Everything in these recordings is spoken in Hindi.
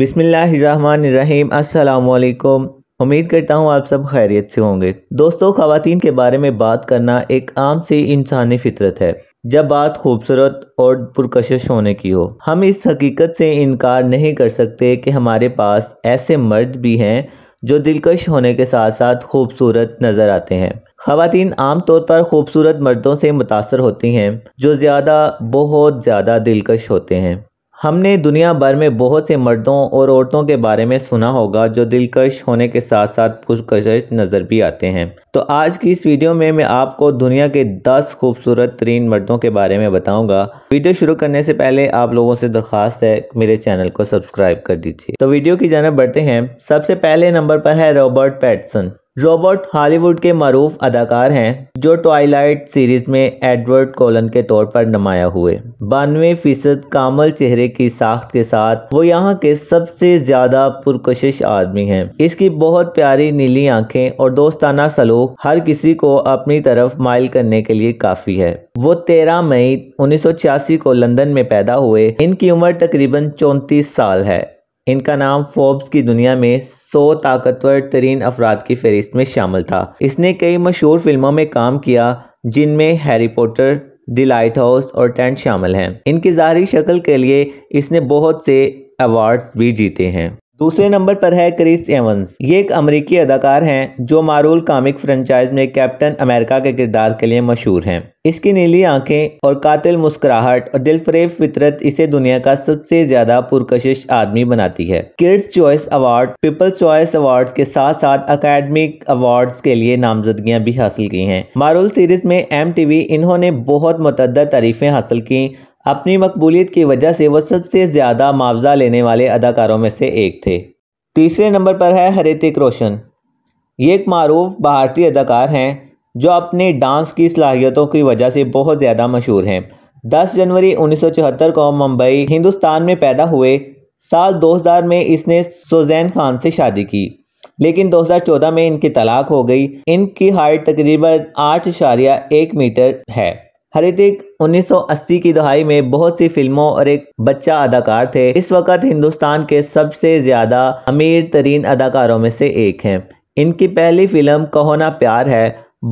बिसमीम् अल्लाम उम्मीद करता हूँ आप सब खैरियत से होंगे दोस्तों ख़वातीन के बारे में बात करना एक आम सी इंसानी फितरत है जब बात खूबसूरत और पुरकशिश होने की हो हम इस हकीकत से इनकार नहीं कर सकते कि हमारे पास ऐसे मर्द भी हैं जो दिलकश होने के साथ साथ खूबसूरत नज़र आते हैं खातन तौर पर खूबसूरत मर्दों से मुतासर होती हैं जो ज़्यादा बहुत ज़्यादा दिलकश होते हैं हमने दुनिया भर में बहुत से मर्दों और औरतों के बारे में सुना होगा जो दिलकश होने के साथ साथ पुरकश नज़र भी आते हैं तो आज की इस वीडियो में मैं आपको दुनिया के 10 खूबसूरत तरीन मर्दों के बारे में बताऊंगा वीडियो शुरू करने से पहले आप लोगों से दरख्वास्त है मेरे चैनल को सब्सक्राइब कर दीजिए तो वीडियो की जानब बढ़ते हैं सबसे पहले नंबर पर है रॉबर्ट पैटसन रॉबर्ट हॉलीवुड के मरूफ अदाकार हैं जो ट्वाइलाइट सीरीज में एडवर्ड कोलन के तौर पर नमाया हुए बानवे फीसद कामल चेहरे की साख्त के साथ वो यहाँ के सबसे ज्यादा पुरकशिश आदमी हैं इसकी बहुत प्यारी नीली आंखें और दोस्ताना सलूक हर किसी को अपनी तरफ माइल करने के लिए काफी है वो 13 मई उन्नीस को लंदन में पैदा हुए इनकी उम्र तकरीबन चौंतीस साल है इनका नाम फोर्ब्स की दुनिया में सौ ताकतवर तरीन अफराद की फहरिस्त में शामिल था इसने कई मशहूर फिल्मों में काम किया जिनमें Harry Potter the lighthouse और टेंट शामिल हैं इनकी ज़ाहरी शक्ल के लिए इसने बहुत से अवार्ड्स भी जीते हैं दूसरे नंबर पर है क्रिस एवंस ये एक अमेरिकी अदाकार हैं जो मारूल कॉमिक फ्रेंचाइज में कैप्टन अमेरिका के किरदार के लिए मशहूर हैं इसकी नीली आंखें और कातिल मुस्कुराहट और दिलफरेब फितरत इसे दुनिया का सबसे ज्यादा पुरकशिश आदमी बनाती है Kids Choice Award People's Choice Award के साथ साथ अकेडमिक अवार्ड के लिए नामजदगियां भी हासिल की हैं मारूल सीरीज में एम इन्होंने बहुत मतदा तारीफें हासिल की अपनी मकबूलियत की वजह से वह सबसे ज़्यादा मुआवजा लेने वाले अदाकारों में से एक थे तीसरे नंबर पर है हरितिक रोशन ये एक मरूफ भारतीय अदाकार हैं जो अपने डांस की सलाहियतों की वजह से बहुत ज़्यादा मशहूर हैं 10 जनवरी 1974 को मुंबई हिंदुस्तान में पैदा हुए साल 2000 में इसने सुजैन खान से शादी की लेकिन 2014 में इनकी तलाक हो गई इनकी हाइट तकरीबन आठ इशारिया एक मीटर है हरितिक 1980 की दहाई में बहुत सी फिल्मों और एक बच्चा अदाकार थे इस वक्त हिंदुस्तान के सबसे ज्यादा अमीर तरीन अदाकारों में से एक हैं इनकी पहली फिल्म कहोना प्यार है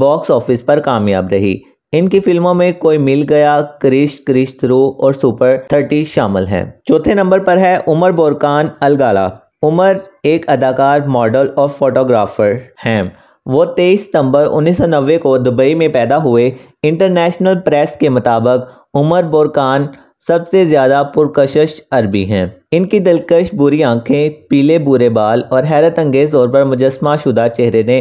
बॉक्स ऑफिस पर कामयाब रही इनकी फिल्मों में कोई मिल गया क्रिश क्रिश थ्रू और सुपर थर्टी शामिल हैं चौथे नंबर पर है उमर बोरकान अलगाला उमर एक अदाकार मॉडल और फोटोग्राफर हैं वो 23 सितंबर 1990 को दुबई में पैदा हुए इंटरनेशनल प्रेस के मुताबिक उमर बोरकान सबसे ज़्यादा पुरकशिश अरबी हैं इनकी दिलकश बुरी आंखें पीले बुरे बाल और हैरत अंगेज तौर पर मुजस्मा शुदा चेहरे ने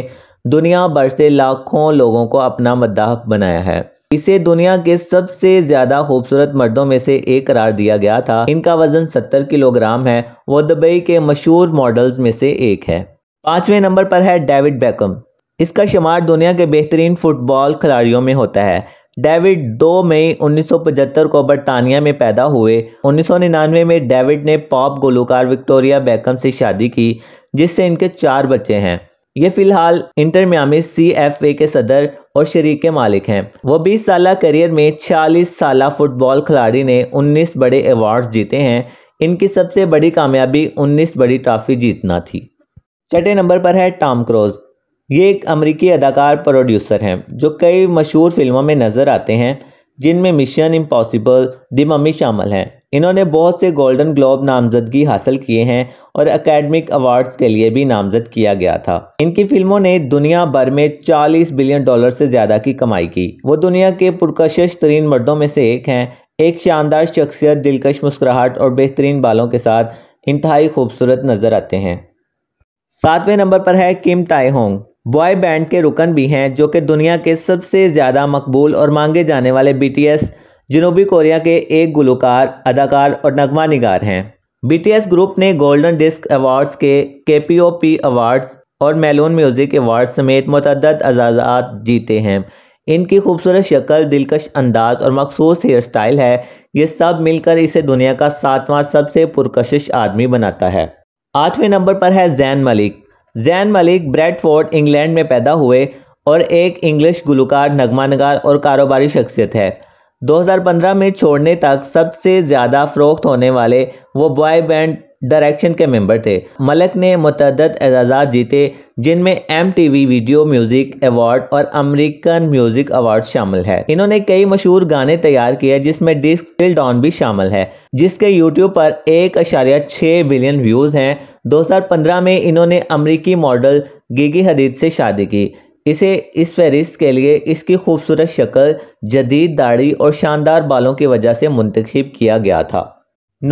दुनिया भर से लाखों लोगों को अपना मद्दाह बनाया है इसे दुनिया के सबसे ज़्यादा खूबसूरत मर्दों में से एक करार दिया गया था इनका वज़न 70 किलोग्राम है वो दुबई के मशहूर मॉडल्स में से एक है पांचवें नंबर पर है डेविड बेकम इसका शुमार दुनिया के बेहतरीन फुटबॉल खिलाड़ियों में होता है डेविड 2 मई 1975 को बरतानिया में पैदा हुए 1999 में डेविड ने पॉप गोलूकार विक्टोरिया बैकम से शादी की जिससे इनके चार बच्चे हैं ये फिलहाल Inter Miami C F A के सदर और शरीक के मालिक हैं वो 20 साल करियर में 46 साल फुटबॉल खिलाड़ी ने 19 बड़े अवार्ड्स जीते हैं इनकी सबसे बड़ी कामयाबी 19 बड़ी ट्रॉफी जीतना थी छठे नंबर पर है टॉम क्रोज़ ये एक अमरीकी अदाकार प्रोड्यूसर हैं जो कई मशहूर फिल्मों में नज़र आते हैं जिनमें मिशन इम्पॉसिबल दी मम्मी शामिल हैं इन्होंने बहुत से गोल्डन ग्लोब नामजदगी हासिल किए हैं और एकेडमिक अवार्ड्स के लिए भी नामजद किया गया था इनकी फिल्मों ने दुनिया भर में 40 बिलियन डॉलर से ज़्यादा की कमाई की वो दुनिया के पुरकशिश तरीन मर्दों में से एक हैं एक शानदार शख्सियत दिलकश मुस्कुराहट और बेहतरीन बालों के साथ इंतहाई खूबसूरत नज़र आते हैं सातवें नंबर पर है किम ताई होंग बॉय बैंड के रुकन भी हैं जो कि दुनिया के सबसे ज़्यादा मकबूल और मांगे जाने वाले बीटीएस जनूबी कोरिया के एक गुलकार अदाकार और नगमा निगार हैं बीटीएस ग्रुप ने गोल्डन डिस्क अवार्ड्स के पी अवार्ड्स और मेलोन म्यूज़िक अवार्ड समेत मतदद एजाज़ात जीते हैं इनकी खूबसूरत शक्ल दिलकश अंदाज और मखसूस हेयर स्टाइल है ये सब मिलकर इसे दुनिया का सातवां सबसे पुरकशिश आदमी बनाता है आठवें नंबर पर है जैन मलिक जैन मलिक ब्रेडफोर्ड इंग्लैंड में पैदा हुए और एक इंग्लिश गुलकार नगमा नगार और कारोबारी शख्सियत है 2015 में छोड़ने तक सबसे ज़्यादा फरोख्त होने वाले वो बॉय बैंड डायरेक्शन के मेंबर थे मलिक ने मतद एजाज़ा जीते जिनमें M T V Video Music Award और अमेरिकन म्यूज़िक अवार्ड शामिल है इन्होंने कई मशहूर गाने तैयार किए जिसमें डिस्क डॉन भी शामिल है जिसके यूट्यूब पर एक अशारिया छः बिलियन व्यूज़ हैं 2015 में इन्होंने अमरीकी मॉडल गिगी हदीद से शादी की इसे इस फहरिस्त के लिए इसकी खूबसूरत शक्ल जदीद दाढ़ी और शानदार बालों की वजह से मुंतखब किया गया था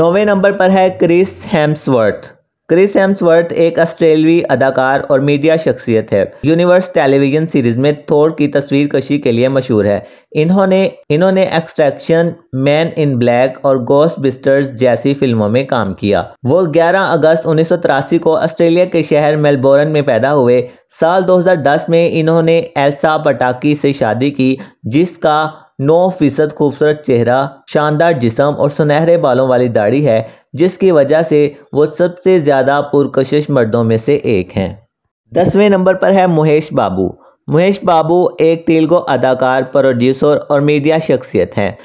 नौवें नंबर पर है क्रिस हेम्सवर्थ क्रिस एम्सवर्थ एक ऑस्ट्रेलवी अदाकार और मीडिया शख्सियत है यूनिवर्स टेलीविजन सीरीज में थोर की तस्वीर कशी के लिए मशहूर है इन्होंने इन्होंने एक्सट्रैक्शन मैन इन ब्लैक और गोस्ट बिस्टर्स जैसी फिल्मों में काम किया वो 11 अगस्त उन्नीस को ऑस्ट्रेलिया के शहर मेलबोर्न में पैदा हुए साल 2010 में इन्होंने एल्सा पटाकी से शादी की जिसका नौ फीसद खूबसूरत चेहरा शानदार जिसम और सुनहरे बालों वाली दाढ़ी है जिसकी वजह से वो सबसे ज़्यादा पुरकशिश मर्दों में से एक हैं दसवें नंबर पर है महेश बाबू महेश बाबू एक तेलुगु अदाकार प्रोड्यूसर और मीडिया शख्सियत हैं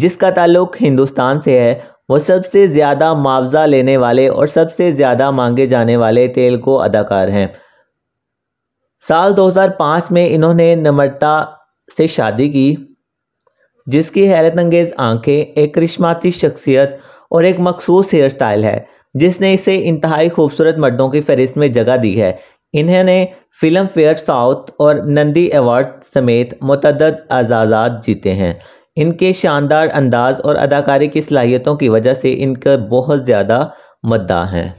जिसका ताल्लुक हिंदुस्तान से है वो सबसे ज़्यादा मुआवजा लेने वाले और सबसे ज़्यादा मांगे जाने वाले तेलुगु अदाकार हैं साल 2005 में इन्होंने नम्रता से शादी की जिसकी हैरत अंगेज आंखें एक करिश्माती शख्सियत और एक मखसूस हेयर स्टाइल है जिसने इसे इंतहाई खूबसूरत मर्दों की फहरिस्त में जगह दी है इन्होंने फिल्म फेयर साउथ और नंदी अवार्ड समेत मतद एजाज़ात जीते हैं इनके शानदार अंदाज और अदाकारी की सलाहियतों की वजह से इनका बहुत ज़्यादा मद्दा हैं